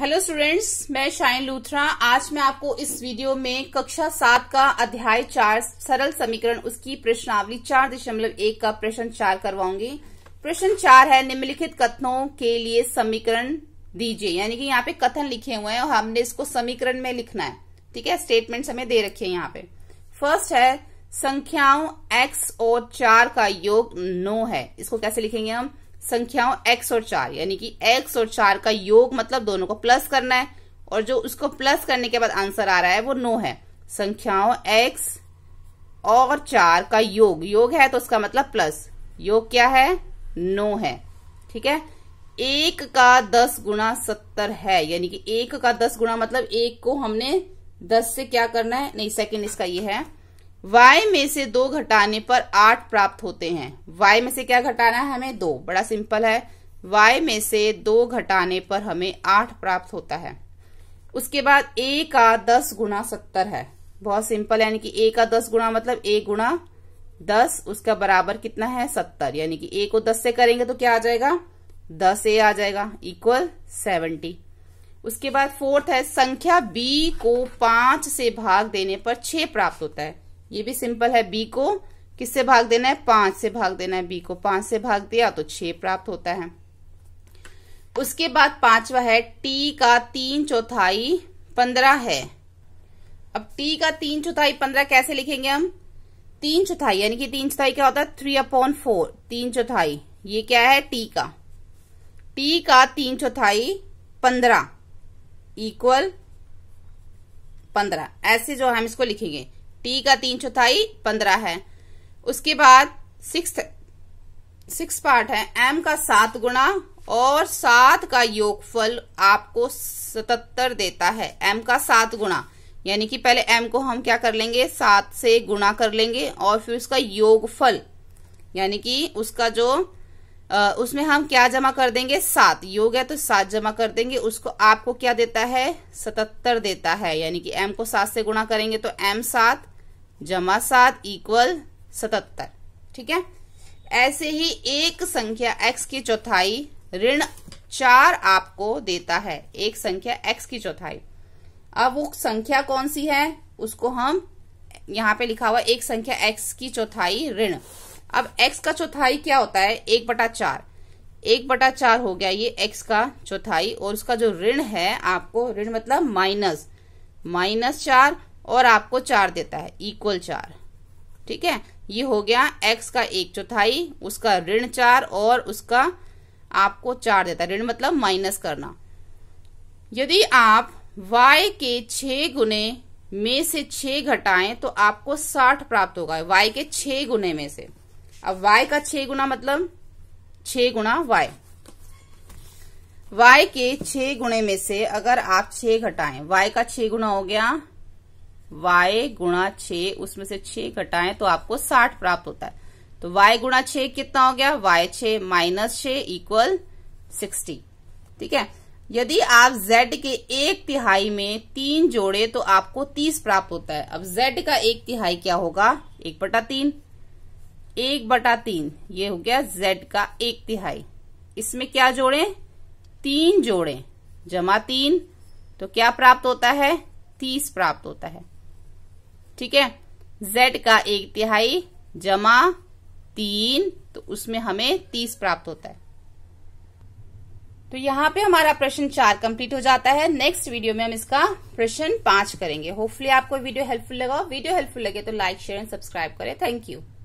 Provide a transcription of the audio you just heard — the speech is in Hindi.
हेलो स्टूडेंट्स मैं शाइन लूथरा आज मैं आपको इस वीडियो में कक्षा सात का अध्याय चार सरल समीकरण उसकी प्रश्नावली चार दशमलव एक का प्रश्न चार करवाऊंगी प्रश्न चार है निम्नलिखित कथनों के लिए समीकरण दीजिए यानी कि यहाँ पे कथन लिखे हुए हैं और हमने इसको समीकरण में लिखना है ठीक है स्टेटमेंट हमें दे रखे है यहाँ पे फर्स्ट है संख्याओं एक्स और चार का योग नो है इसको कैसे लिखेंगे हम संख्याओं एक्स और चार यानी कि एक्स और चार का योग मतलब दोनों को प्लस करना है और जो उसको प्लस करने के बाद आंसर आ रहा है वो नो है संख्याओं एक्स और चार का योग योग है तो उसका मतलब प्लस योग क्या है नो है ठीक है एक का दस गुणा सत्तर है यानी कि एक का दस गुणा मतलब एक को हमने दस से क्या करना है नहीं सेकेंड इसका ये है y में से दो घटाने पर आठ प्राप्त होते हैं y में से क्या घटाना है हमें दो बड़ा सिंपल है y में से दो घटाने पर हमें आठ प्राप्त होता है उसके बाद a का दस गुणा सत्तर है बहुत सिंपल यानी कि a का दस गुणा मतलब a गुणा दस उसका बराबर कितना है सत्तर यानी कि a को दस से करेंगे तो क्या आ जाएगा दस ए आ जाएगा इक्वल सेवेंटी उसके बाद फोर्थ है संख्या b को पांच से भाग देने पर छह प्राप्त होता है ये भी सिंपल है बी को किससे भाग देना है पांच से भाग देना है बी को पांच से भाग दिया तो छह प्राप्त होता है उसके बाद पांचवा है टी का तीन चौथाई पंद्रह है अब टी का तीन चौथाई पंद्रह कैसे लिखेंगे हम तीन चौथाई यानी कि तीन चौथाई क्या होता है थ्री अपॉन फोर तीन चौथाई ये क्या है टी का टी का तीन चौथाई पंद्रह इक्वल पंद्रह ऐसे जो हम इसको लिखेंगे टी का तीन चौथाई पंद्रह है उसके बाद सिक्स सिक्स पार्ट है एम का सात गुणा और सात का योगफल आपको सतहत्तर देता है एम का सात गुणा यानी कि पहले एम को हम क्या कर लेंगे सात से गुणा कर लेंगे और फिर उसका योगफल यानी कि उसका जो उसमें हम क्या जमा कर देंगे सात योग है तो सात जमा कर देंगे उसको आपको क्या देता है सतहत्तर देता है यानी कि एम को सात से गुणा करेंगे तो एम सात जमा सात इक्वल सतहत्तर ठीक है ऐसे ही एक संख्या एक्स की चौथाई ऋण चार आपको देता है एक संख्या एक्स की चौथाई अब वो संख्या कौन सी है उसको हम यहाँ पे लिखा हुआ एक संख्या एक्स की चौथाई ऋण अब x का चौथाई क्या होता है एक बटा चार एक बटा चार हो गया ये x का चौथाई और उसका जो ऋण है आपको ऋण मतलब माइनस माइनस चार और आपको चार देता है इक्वल चार ठीक है ये हो गया x का एक चौथाई उसका ऋण चार और उसका आपको चार देता है ऋण मतलब माइनस करना यदि आप y के छह गुने में से छह घटाएं तो आपको साठ प्राप्त होगा y के छह गुने में से अब y का छह गुना मतलब छह गुना y y के छह गुणे में से अगर आप छह घटाएं y का छह गुना हो गया y गुणा छ उसमें से छ घटाएं तो आपको साठ प्राप्त होता है तो y गुणा छ कितना हो गया y छ माइनस छ इक्वल सिक्सटी ठीक है यदि आप z के एक तिहाई में तीन जोड़े तो आपको तीस प्राप्त होता है अब z का एक तिहाई क्या होगा एक बटा तीन एक बटा तीन ये हो गया जेड का एक तिहाई इसमें क्या जोड़े तीन जोड़े जमा तीन तो क्या प्राप्त होता है तीस प्राप्त होता है ठीक है जेड का एक तिहाई जमा तीन तो उसमें हमें तीस प्राप्त होता है तो यहां पे हमारा प्रश्न चार कंप्लीट हो जाता है नेक्स्ट वीडियो में हम इसका प्रश्न पांच करेंगे होपफुली आपको वीडियो हेल्पफुल लगा वीडियो हेल्पफुल लगे तो लाइक शेयर एंड सब्सक्राइब करें थैंक यू